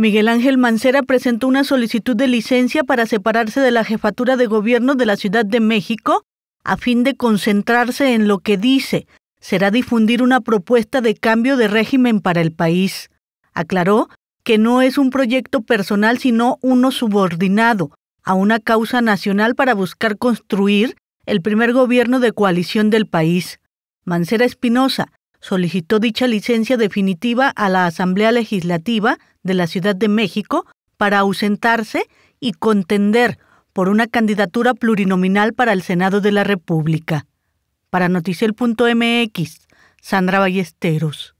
Miguel Ángel Mancera presentó una solicitud de licencia para separarse de la jefatura de gobierno de la Ciudad de México a fin de concentrarse en lo que dice será difundir una propuesta de cambio de régimen para el país. Aclaró que no es un proyecto personal sino uno subordinado a una causa nacional para buscar construir el primer gobierno de coalición del país. Mancera Espinosa solicitó dicha licencia definitiva a la Asamblea Legislativa de la Ciudad de México para ausentarse y contender por una candidatura plurinominal para el Senado de la República. Para Noticiel.mx, Sandra Ballesteros.